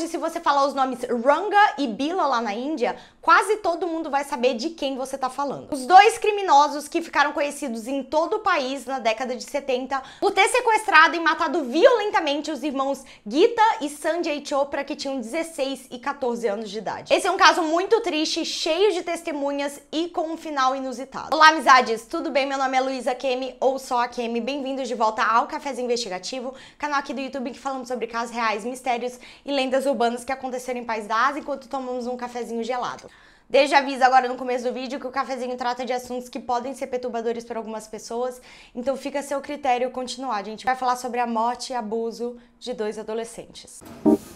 hoje, se você falar os nomes Ranga e Bila lá na Índia, quase todo mundo vai saber de quem você tá falando. Os dois criminosos que ficaram conhecidos em todo o país na década de 70 por ter sequestrado e matado violentamente os irmãos Gita e Sanjay Chopra, que tinham 16 e 14 anos de idade. Esse é um caso muito triste, cheio de testemunhas e com um final inusitado. Olá, amizades! Tudo bem? Meu nome é Luísa Kemi, ou só a Kemi. Bem-vindos de volta ao Cafézinho Investigativo, canal aqui do YouTube que falamos sobre casos reais, mistérios e lendas urbanas que aconteceram em País da Ásia enquanto tomamos um cafezinho gelado. Desde aviso agora no começo do vídeo que o cafezinho trata de assuntos que podem ser perturbadores para algumas pessoas, então fica a seu critério continuar. A gente vai falar sobre a morte e abuso de dois adolescentes. Música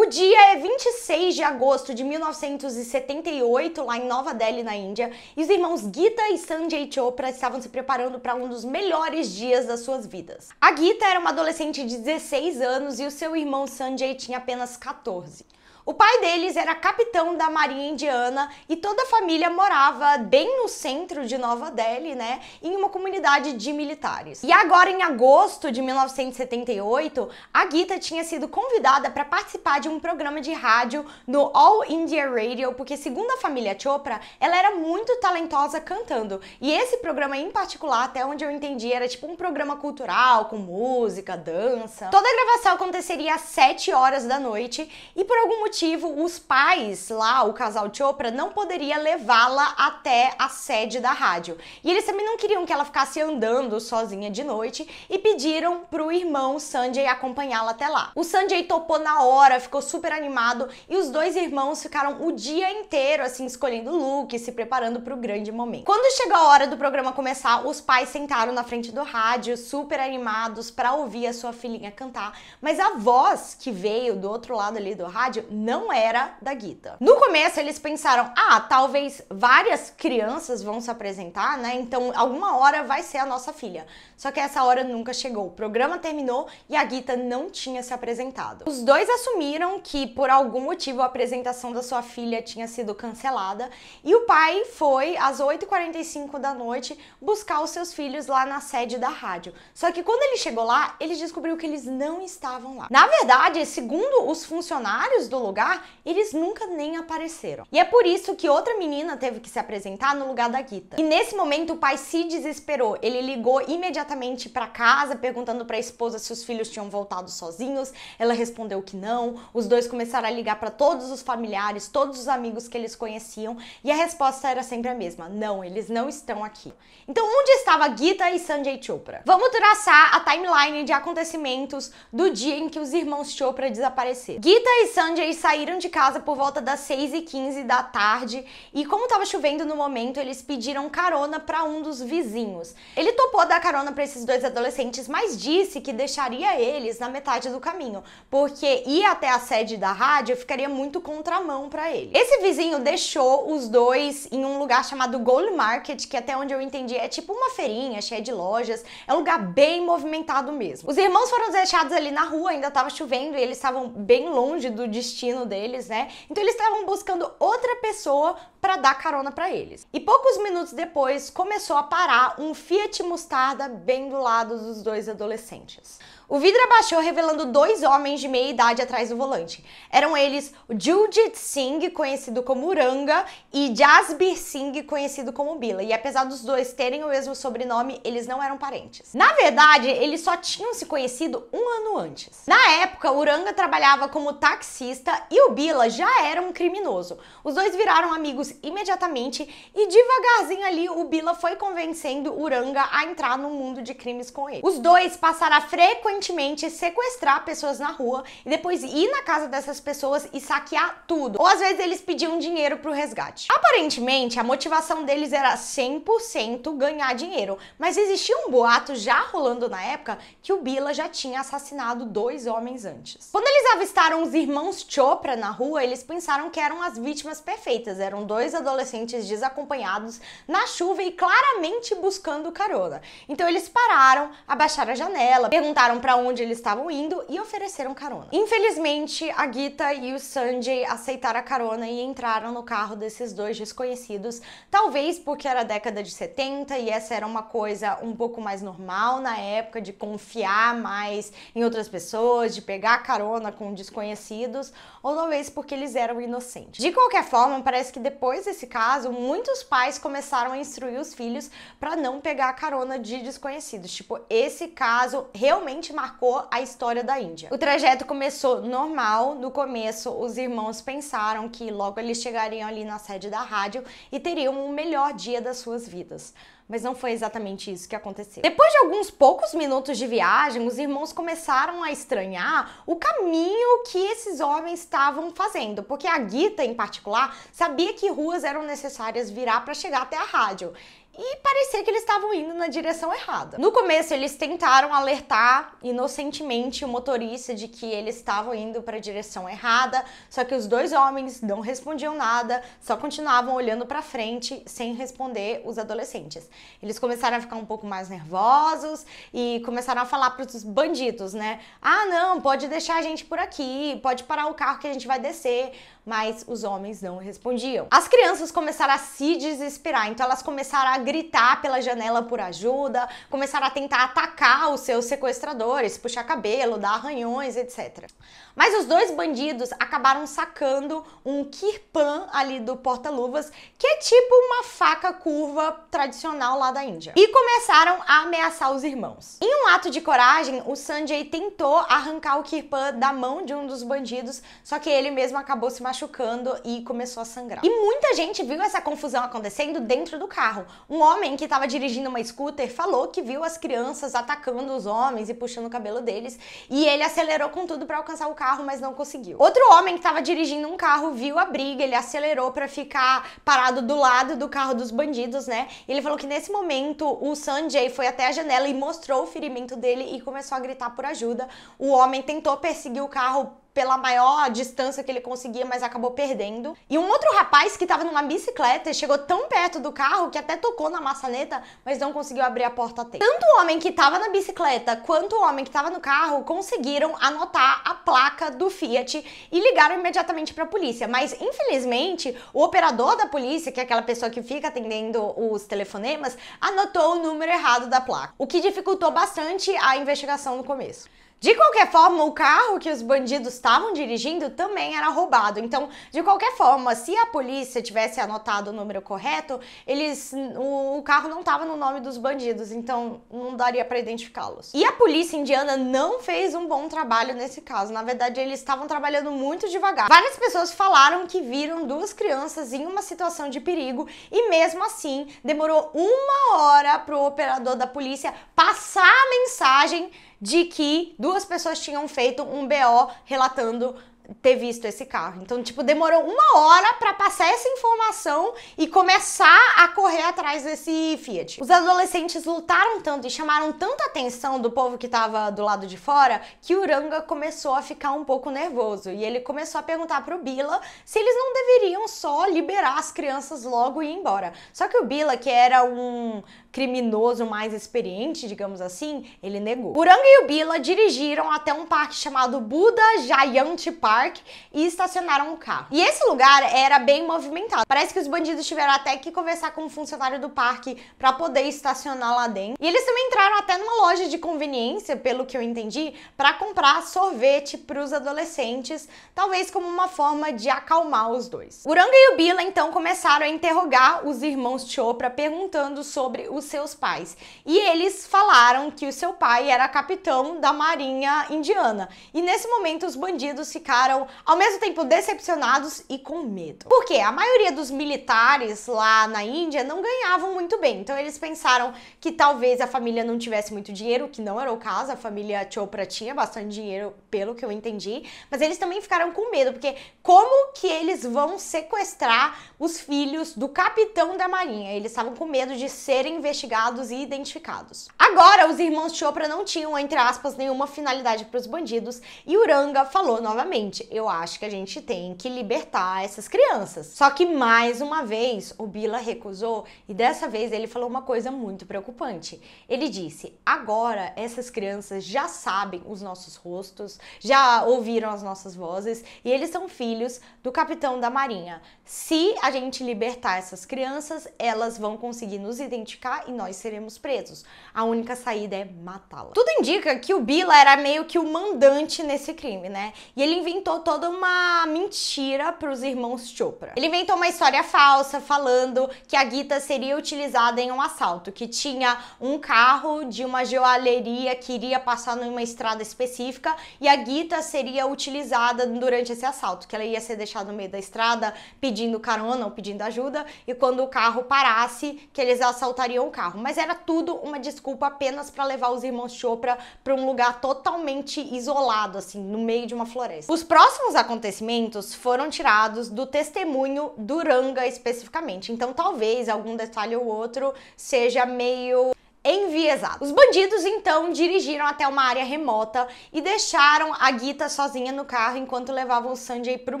O dia é 26 de agosto de 1978, lá em Nova Delhi, na Índia, e os irmãos Gita e Sanjay Chopra estavam se preparando para um dos melhores dias das suas vidas. A Gita era uma adolescente de 16 anos e o seu irmão Sanjay tinha apenas 14. O pai deles era capitão da Marinha Indiana e toda a família morava bem no centro de Nova Delhi, né, em uma comunidade de militares. E agora em agosto de 1978, a Gita tinha sido convidada para participar de um programa de rádio no All India Radio, porque segundo a família Chopra, ela era muito talentosa cantando. E esse programa em particular, até onde eu entendi, era tipo um programa cultural com música, dança. Toda a gravação aconteceria às 7 horas da noite e por algum motivo motivo os pais lá, o casal Chopra, não poderia levá-la até a sede da rádio. E eles também não queriam que ela ficasse andando sozinha de noite e pediram pro irmão Sanjay acompanhá-la até lá. O Sanjay topou na hora, ficou super animado e os dois irmãos ficaram o dia inteiro assim escolhendo look, se preparando pro grande momento. Quando chegou a hora do programa começar, os pais sentaram na frente do rádio, super animados para ouvir a sua filhinha cantar, mas a voz que veio do outro lado ali do rádio não era da Gita. No começo eles pensaram, ah, talvez várias crianças vão se apresentar, né? Então alguma hora vai ser a nossa filha. Só que essa hora nunca chegou. O programa terminou e a Gita não tinha se apresentado. Os dois assumiram que por algum motivo a apresentação da sua filha tinha sido cancelada e o pai foi às 8h45 da noite buscar os seus filhos lá na sede da rádio. Só que quando ele chegou lá, ele descobriu que eles não estavam lá. Na verdade, segundo os funcionários do lugar, eles nunca nem apareceram. E é por isso que outra menina teve que se apresentar no lugar da Gita. E nesse momento o pai se desesperou. Ele ligou imediatamente para casa perguntando para a esposa se os filhos tinham voltado sozinhos. Ela respondeu que não. Os dois começaram a ligar para todos os familiares, todos os amigos que eles conheciam, e a resposta era sempre a mesma: não, eles não estão aqui. Então, onde estava Gita e Sanjay Chopra? Vamos traçar a timeline de acontecimentos do dia em que os irmãos Chopra desapareceram. Gita e Sanjay eles saíram de casa por volta das 6 e 15 da tarde e, como estava chovendo no momento, eles pediram carona para um dos vizinhos. Ele topou dar carona para esses dois adolescentes, mas disse que deixaria eles na metade do caminho, porque ir até a sede da rádio ficaria muito contramão para ele. Esse vizinho deixou os dois em um lugar chamado Gold Market, que até onde eu entendi é tipo uma feirinha cheia de lojas, é um lugar bem movimentado mesmo. Os irmãos foram deixados ali na rua, ainda estava chovendo e eles estavam bem longe do destino destino deles, né? Então eles estavam buscando outra pessoa para dar carona para eles. E poucos minutos depois começou a parar um Fiat Mostarda bem do lado dos dois adolescentes. O vidro abaixou, revelando dois homens de meia idade atrás do volante. Eram eles Judith Singh, conhecido como Uranga, e Jasbir Singh, conhecido como Bila. E apesar dos dois terem o mesmo sobrenome, eles não eram parentes. Na verdade, eles só tinham se conhecido um ano antes. Na época, Uranga trabalhava como taxista e o Bila já era um criminoso. Os dois viraram amigos imediatamente e devagarzinho ali o Bila foi convencendo Uranga a entrar no mundo de crimes com ele. Os dois passaram a frequentar constantemente sequestrar pessoas na rua e depois ir na casa dessas pessoas e saquear tudo. Ou às vezes eles pediam dinheiro pro resgate. Aparentemente, a motivação deles era 100% ganhar dinheiro, mas existia um boato já rolando na época que o Bila já tinha assassinado dois homens antes. Quando eles avistaram os irmãos Chopra na rua, eles pensaram que eram as vítimas perfeitas. Eram dois adolescentes desacompanhados na chuva e claramente buscando carona. Então eles pararam, abaixaram a janela, perguntaram para para onde eles estavam indo e ofereceram carona. Infelizmente, a Gita e o Sanjay aceitaram a carona e entraram no carro desses dois desconhecidos, talvez porque era década de 70 e essa era uma coisa um pouco mais normal na época de confiar mais em outras pessoas, de pegar carona com desconhecidos, ou talvez porque eles eram inocentes. De qualquer forma, parece que depois desse caso, muitos pais começaram a instruir os filhos para não pegar carona de desconhecidos. Tipo, esse caso realmente marcou a história da Índia. O trajeto começou normal, no começo os irmãos pensaram que logo eles chegariam ali na sede da rádio e teriam o um melhor dia das suas vidas mas não foi exatamente isso que aconteceu. Depois de alguns poucos minutos de viagem, os irmãos começaram a estranhar o caminho que esses homens estavam fazendo, porque a Gita, em particular, sabia que ruas eram necessárias virar para chegar até a rádio e parecia que eles estavam indo na direção errada. No começo, eles tentaram alertar inocentemente o motorista de que eles estavam indo para a direção errada, só que os dois homens não respondiam nada, só continuavam olhando para frente sem responder os adolescentes. Eles começaram a ficar um pouco mais nervosos e começaram a falar para os bandidos, né? Ah, não, pode deixar a gente por aqui, pode parar o carro que a gente vai descer mas os homens não respondiam. As crianças começaram a se desesperar, então elas começaram a gritar pela janela por ajuda, começaram a tentar atacar os seus sequestradores, puxar cabelo, dar arranhões, etc. Mas os dois bandidos acabaram sacando um kirpan ali do porta-luvas, que é tipo uma faca curva tradicional lá da Índia. E começaram a ameaçar os irmãos. Em um ato de coragem, o Sanjay tentou arrancar o kirpan da mão de um dos bandidos, só que ele mesmo acabou se machucando e começou a sangrar. E muita gente viu essa confusão acontecendo dentro do carro. Um homem que estava dirigindo uma scooter falou que viu as crianças atacando os homens e puxando o cabelo deles, e ele acelerou com tudo para alcançar o carro carro, mas não conseguiu. Outro homem que estava dirigindo um carro viu a briga, ele acelerou para ficar parado do lado do carro dos bandidos, né? Ele falou que nesse momento o Sanjay foi até a janela e mostrou o ferimento dele e começou a gritar por ajuda. O homem tentou perseguir o carro pela maior distância que ele conseguia, mas acabou perdendo. E um outro rapaz que estava numa bicicleta chegou tão perto do carro que até tocou na maçaneta, mas não conseguiu abrir a porta a tempo. Tanto o homem que estava na bicicleta quanto o homem que estava no carro conseguiram anotar a placa do Fiat e ligaram imediatamente para a polícia. Mas infelizmente, o operador da polícia, que é aquela pessoa que fica atendendo os telefonemas, anotou o número errado da placa, o que dificultou bastante a investigação no começo. De qualquer forma, o carro que os bandidos estavam dirigindo também era roubado. Então, de qualquer forma, se a polícia tivesse anotado o número correto, eles o, o carro não estava no nome dos bandidos, então não daria para identificá-los. E a polícia indiana não fez um bom trabalho nesse caso. Na verdade, eles estavam trabalhando muito devagar. Várias pessoas falaram que viram duas crianças em uma situação de perigo e mesmo assim demorou uma hora para o operador da polícia passar a mensagem de que duas pessoas tinham feito um BO relatando ter visto esse carro. Então, tipo, demorou uma hora para passar essa informação e começar a correr atrás desse Fiat. Os adolescentes lutaram tanto e chamaram tanta atenção do povo que tava do lado de fora que o Uranga começou a ficar um pouco nervoso e ele começou a perguntar pro Bila se eles não deveriam só liberar as crianças logo e ir embora. Só que o Bila, que era um criminoso mais experiente, digamos assim, ele negou. O Uranga e o Bila dirigiram até um parque chamado Buda Jayante Park parque e estacionaram o carro. E esse lugar era bem movimentado. Parece que os bandidos tiveram até que conversar com um funcionário do parque para poder estacionar lá dentro. E eles também entraram até numa loja de conveniência, pelo que eu entendi, para comprar sorvete para os adolescentes, talvez como uma forma de acalmar os dois. Uranga e o Bila então começaram a interrogar os irmãos Chopra perguntando sobre os seus pais. E eles falaram que o seu pai era capitão da marinha indiana. E nesse momento os bandidos ficaram ficaram ao mesmo tempo decepcionados e com medo. Porque a maioria dos militares lá na Índia não ganhavam muito bem, então eles pensaram que talvez a família não tivesse muito dinheiro, que não era o caso, a família Chopra tinha bastante dinheiro, pelo que eu entendi, mas eles também ficaram com medo, porque como que eles vão sequestrar os filhos do capitão da marinha? Eles estavam com medo de serem investigados e identificados. Agora, os irmãos Chopra não tinham, entre aspas, nenhuma finalidade para os bandidos e Uranga falou novamente gente, eu acho que a gente tem que libertar essas crianças. Só que mais uma vez o Bila recusou e dessa vez ele falou uma coisa muito preocupante. Ele disse: agora essas crianças já sabem os nossos rostos, já ouviram as nossas vozes e eles são filhos do capitão da Marinha. Se a gente libertar essas crianças, elas vão conseguir nos identificar e nós seremos presos. A única saída é matá las Tudo indica que o Bila era meio que o mandante nesse crime, né? E ele inventou inventou toda uma mentira para os irmãos Chopra. Ele inventou uma história falsa falando que a Gita seria utilizada em um assalto, que tinha um carro de uma joalheria que iria passar numa estrada específica e a Gita seria utilizada durante esse assalto, que ela ia ser deixada no meio da estrada pedindo carona ou pedindo ajuda e quando o carro parasse, que eles assaltariam o carro. Mas era tudo uma desculpa apenas para levar os irmãos Chopra para um lugar totalmente isolado, assim, no meio de uma floresta. Os próximos acontecimentos foram tirados do testemunho Duranga especificamente, então talvez algum detalhe ou outro seja meio enviesado. Os bandidos então dirigiram até uma área remota e deixaram a Gita sozinha no carro enquanto levavam o Sanjay para o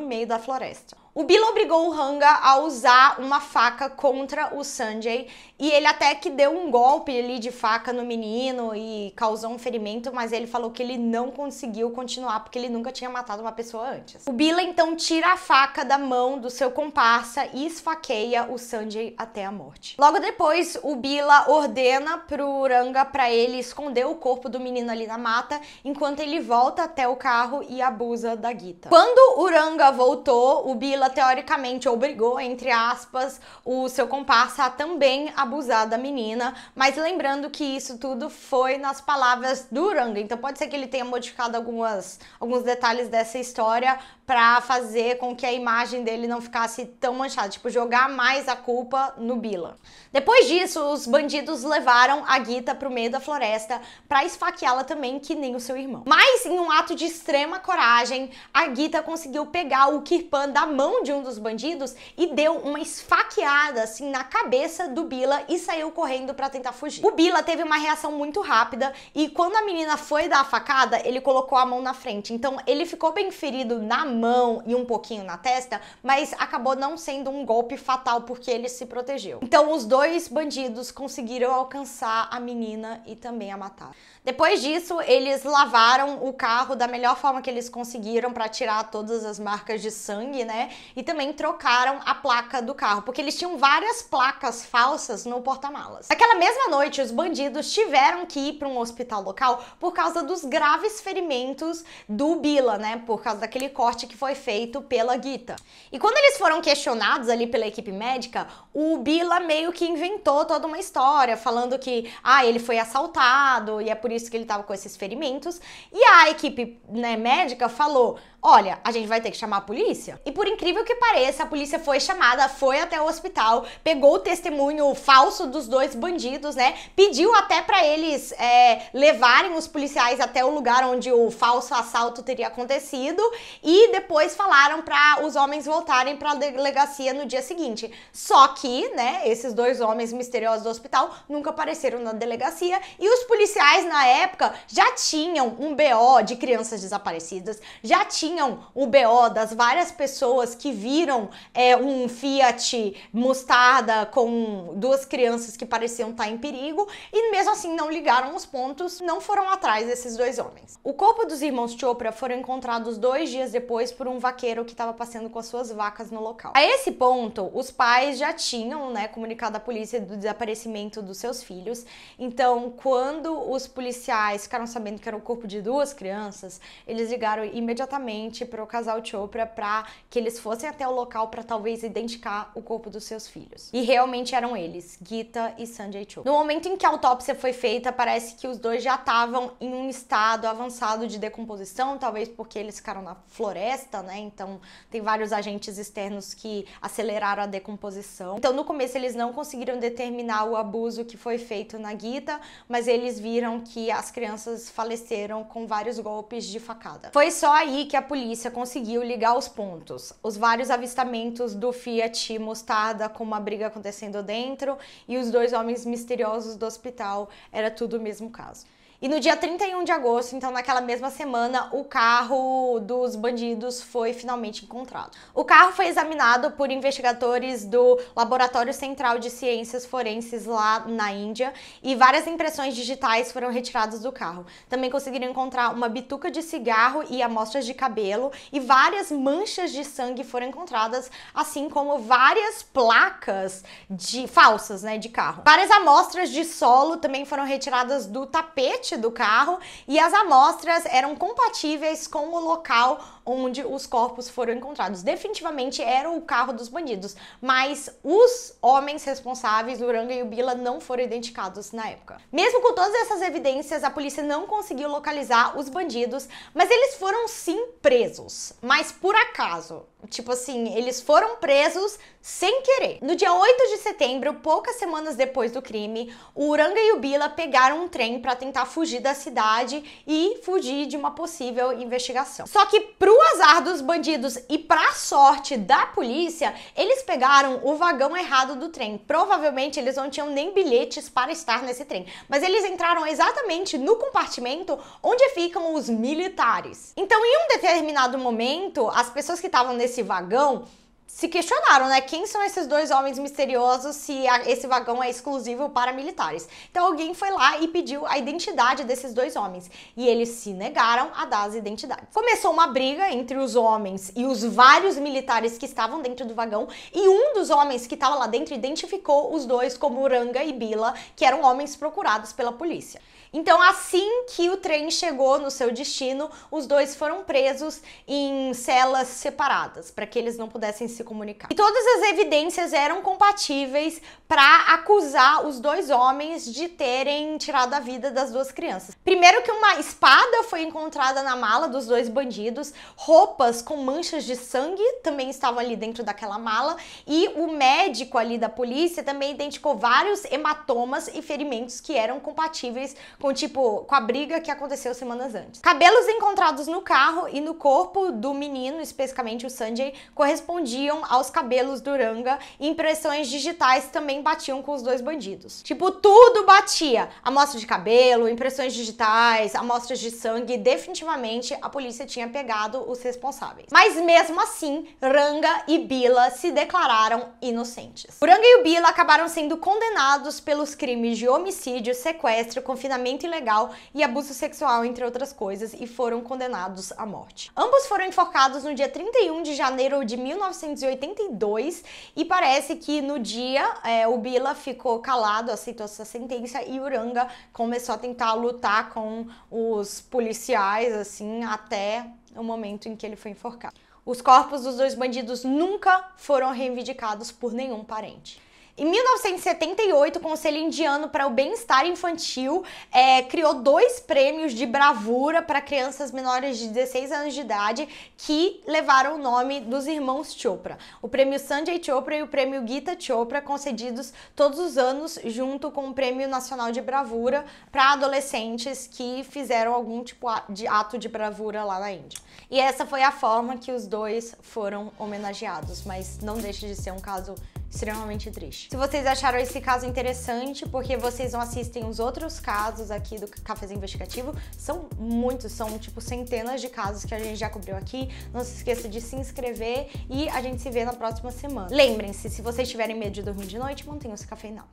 meio da floresta. O Bila obrigou o Ranga a usar uma faca contra o Sanjay e ele até que deu um golpe ali de faca no menino e causou um ferimento, mas ele falou que ele não conseguiu continuar porque ele nunca tinha matado uma pessoa antes. O Bila então tira a faca da mão do seu comparsa e esfaqueia o Sanjay até a morte. Logo depois, o Bila ordena pro Ranga para ele esconder o corpo do menino ali na mata, enquanto ele volta até o carro e abusa da Gita. Quando o Ranga voltou, o Bila Camila teoricamente obrigou, entre aspas, o seu comparsa a também abusar da menina, mas lembrando que isso tudo foi nas palavras do Uranga, então pode ser que ele tenha modificado algumas, alguns detalhes dessa história para fazer com que a imagem dele não ficasse tão manchada, tipo, jogar mais a culpa no Bila. Depois disso, os bandidos levaram a Gita pro meio da floresta para esfaqueá-la também, que nem o seu irmão. Mas em um ato de extrema coragem, a Gita conseguiu pegar o Kirpan da mão mão de um dos bandidos e deu uma esfaqueada assim na cabeça do Bila e saiu correndo para tentar fugir. O Bila teve uma reação muito rápida e quando a menina foi dar a facada, ele colocou a mão na frente. Então ele ficou bem ferido na mão e um pouquinho na testa, mas acabou não sendo um golpe fatal porque ele se protegeu. Então os dois bandidos conseguiram alcançar a menina e também a matar. Depois disso, eles lavaram o carro da melhor forma que eles conseguiram para tirar todas as marcas de sangue, né? e também trocaram a placa do carro, porque eles tinham várias placas falsas no porta-malas. Naquela mesma noite, os bandidos tiveram que ir para um hospital local por causa dos graves ferimentos do Bila, né? Por causa daquele corte que foi feito pela Gita. E quando eles foram questionados ali pela equipe médica, o Bila meio que inventou toda uma história, falando que ah, ele foi assaltado e é por isso que ele estava com esses ferimentos. E a equipe né, médica falou: olha, a gente vai ter que chamar a polícia. E por incrível que pareça, a polícia foi chamada, foi até o hospital, pegou o testemunho falso dos dois bandidos, né? Pediu até para eles é, levarem os policiais até o lugar onde o falso assalto teria acontecido e depois falaram para os homens voltarem para a delegacia no dia seguinte. Só que, né, esses dois homens misteriosos do hospital nunca apareceram na delegacia e os policiais na época já tinham um BO de crianças desaparecidas, já tinham tinham o BO das várias pessoas que viram é, um Fiat mostarda com duas crianças que pareciam estar tá em perigo e mesmo assim não ligaram os pontos, não foram atrás desses dois homens. O corpo dos irmãos Chopra foram encontrados dois dias depois por um vaqueiro que estava passeando com as suas vacas no local. A esse ponto, os pais já tinham né, comunicado à polícia do desaparecimento dos seus filhos, então quando os policiais ficaram sabendo que era o corpo de duas crianças, eles ligaram imediatamente para o casal Chopra para que eles fossem até o local para talvez identificar o corpo dos seus filhos. E realmente eram eles, Gita e Sanjay Chopra. No momento em que a autópsia foi feita, parece que os dois já estavam em um estado avançado de decomposição, talvez porque eles ficaram na floresta, né? Então tem vários agentes externos que aceleraram a decomposição. Então no começo eles não conseguiram determinar o abuso que foi feito na Gita, mas eles viram que as crianças faleceram com vários golpes de facada. Foi só aí que a polícia conseguiu ligar os pontos. Os vários avistamentos do Fiat Mostarda com uma briga acontecendo dentro e os dois homens misteriosos do hospital, era tudo o mesmo caso. E no dia 31 de agosto, então naquela mesma semana, o carro dos bandidos foi finalmente encontrado. O carro foi examinado por investigadores do Laboratório Central de Ciências Forenses lá na Índia e várias impressões digitais foram retiradas do carro. Também conseguiram encontrar uma bituca de cigarro e amostras de cabelo e várias manchas de sangue foram encontradas, assim como várias placas de falsas, né, de carro. Várias amostras de solo também foram retiradas do tapete do carro e as amostras eram compatíveis com o local onde os corpos foram encontrados. Definitivamente era o carro dos bandidos, mas os homens responsáveis, Uranga e o Bila, não foram identificados na época. Mesmo com todas essas evidências, a polícia não conseguiu localizar os bandidos, mas eles foram sim presos. Mas por acaso, Tipo assim, eles foram presos sem querer. No dia 8 de setembro, poucas semanas depois do crime, o Uranga e o Bila pegaram um trem para tentar fugir da cidade e fugir de uma possível investigação. Só que pro o azar dos bandidos e pra sorte da polícia, eles pegaram o vagão errado do trem. Provavelmente eles não tinham nem bilhetes para estar nesse trem, mas eles entraram exatamente no compartimento onde ficam os militares. Então, em um determinado momento, as pessoas que estavam nesse vagão se questionaram, né? Quem são esses dois homens misteriosos se esse vagão é exclusivo para militares? Então alguém foi lá e pediu a identidade desses dois homens e eles se negaram a dar as identidades. Começou uma briga entre os homens e os vários militares que estavam dentro do vagão e um dos homens que estava lá dentro identificou os dois como Uranga e Bila, que eram homens procurados pela polícia. Então, assim que o trem chegou no seu destino, os dois foram presos em celas separadas para que eles não pudessem se comunicar. E todas as evidências eram compatíveis para acusar os dois homens de terem tirado a vida das duas crianças. Primeiro que uma espada foi encontrada na mala dos dois bandidos, roupas com manchas de sangue também estavam ali dentro daquela mala e o médico ali da polícia também identificou vários hematomas e ferimentos que eram compatíveis com tipo com a briga que aconteceu semanas antes. Cabelos encontrados no carro e no corpo do menino, especificamente o Sanjay, correspondiam aos cabelos do Ranga, e impressões digitais também batiam com os dois bandidos. Tipo, tudo batia. Amostra de cabelo, impressões digitais, amostras de sangue, definitivamente a polícia tinha pegado os responsáveis. Mas mesmo assim, Ranga e Bila se declararam inocentes. Ranga e o Bila acabaram sendo condenados pelos crimes de homicídio, sequestro, confinamento ilegal e abuso sexual, entre outras coisas, e foram condenados à morte. Ambos foram enforcados no dia 31 de janeiro de 19 1982 e parece que no dia é, o Bila ficou calado, aceitou essa sentença e Uranga começou a tentar lutar com os policiais assim até o momento em que ele foi enforcado. Os corpos dos dois bandidos nunca foram reivindicados por nenhum parente. Em 1978, o Conselho Indiano para o Bem-Estar Infantil é, criou dois prêmios de bravura para crianças menores de 16 anos de idade que levaram o nome dos irmãos Chopra. O prêmio Sanjay Chopra e o prêmio Gita Chopra, concedidos todos os anos, junto com o Prêmio Nacional de Bravura para adolescentes que fizeram algum tipo de ato de bravura lá na Índia. E essa foi a forma que os dois foram homenageados, mas não deixa de ser um caso extremamente triste. Se vocês acharam esse caso interessante, porque vocês não assistem os outros casos aqui do Cafézinho Investigativo, são muitos, são tipo centenas de casos que a gente já cobriu aqui. Não se esqueça de se inscrever e a gente se vê na próxima semana. Lembrem-se, se vocês tiverem medo de dormir de noite, mantenham-se cafeinado.